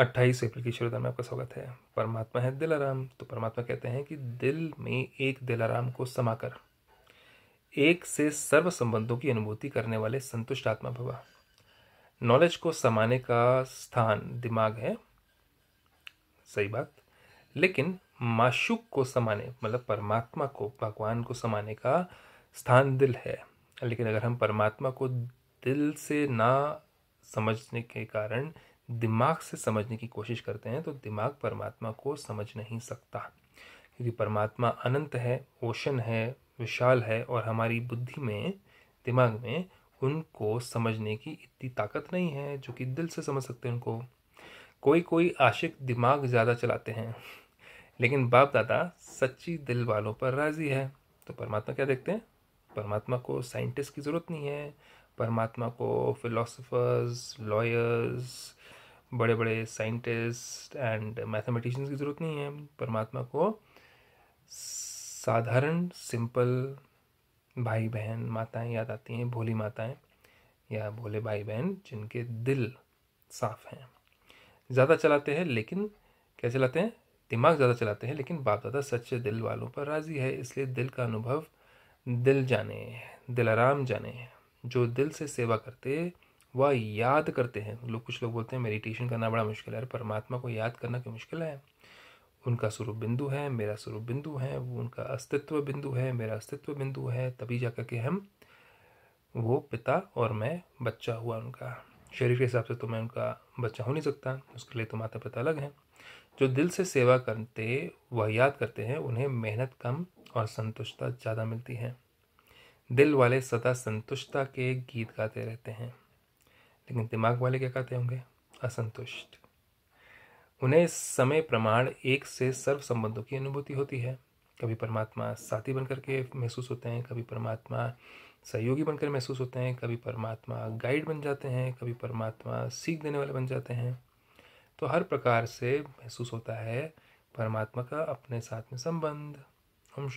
अट्ठाईस अप्रैल की शुरुआत में आपका स्वागत है परमात्मा है दिलाराम तो परमात्मा कहते हैं कि दिल में एक दिलाराम को समाकर एक से सर्व संबंधों की अनुभूति करने वाले संतुष्ट आत्मा भवा नॉलेज को समाने का स्थान दिमाग है सही बात लेकिन माशुक को समाने मतलब परमात्मा को भगवान को समाने का स्थान दिल है लेकिन अगर हम परमात्मा को दिल से ना समझने के कारण दिमाग से समझने की कोशिश करते हैं तो दिमाग परमात्मा को समझ नहीं सकता क्योंकि परमात्मा अनंत है ओशन है विशाल है और हमारी बुद्धि में दिमाग में उनको समझने की इतनी ताकत नहीं है जो कि दिल से समझ सकते हैं उनको कोई कोई आशिक दिमाग ज़्यादा चलाते हैं लेकिन बाप दादा सच्ची दिल वालों पर राज़ी है तो परमात्मा क्या देखते हैं परमात्मा को साइंटिस्ट की ज़रूरत नहीं है परमात्मा को फिलोसोफर्स लॉयर्स बड़े बड़े साइंटिस्ट एंड मैथमेटिशियंस की ज़रूरत नहीं है परमात्मा को साधारण सिंपल भाई बहन माताएं याद आती हैं भोली माताएं या भोले भाई बहन जिनके दिल साफ हैं ज़्यादा चलाते हैं लेकिन क्या चलाते हैं दिमाग ज़्यादा चलाते हैं लेकिन बाप दादा सच्चे दिल वालों पर राज़ी है इसलिए दिल का अनुभव दिल जाने दिल आराम जाने जो दिल से सेवा करते वह याद करते हैं लोग कुछ लोग बोलते हैं मेडिटेशन करना बड़ा मुश्किल है परमात्मा को याद करना क्यों मुश्किल है उनका स्वरूप बिंदु है मेरा स्वरूप बिंदु है वो उनका अस्तित्व बिंदु है मेरा अस्तित्व बिंदु है तभी जा के हम वो पिता और मैं बच्चा हुआ उनका शरीर के हिसाब से तो मैं उनका बच्चा हो नहीं सकता उसके लिए तो माता पिता अलग हैं जो दिल से सेवा करते वह याद करते हैं उन्हें मेहनत कम और संतुष्टता ज़्यादा मिलती है दिल वाले सदा संतुष्टता के गीत गाते रहते हैं लेकिन दिमाग वाले क्या कहते होंगे असंतुष्ट उन्हें समय प्रमाण एक से सर्व संबंधों की अनुभूति होती है कभी परमात्मा साथी बनकर के महसूस होते हैं कभी परमात्मा सहयोगी बनकर महसूस होते हैं कभी परमात्मा गाइड बन जाते हैं कभी परमात्मा सीख देने वाले बन जाते हैं तो हर प्रकार से महसूस होता है परमात्मा का अपने साथ में संबंध हम